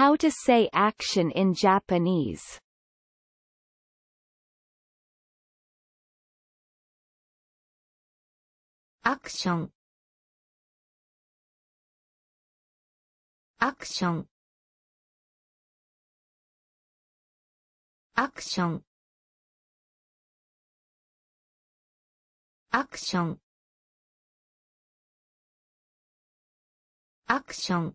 How to say action in Japanese Action Action Action Action Action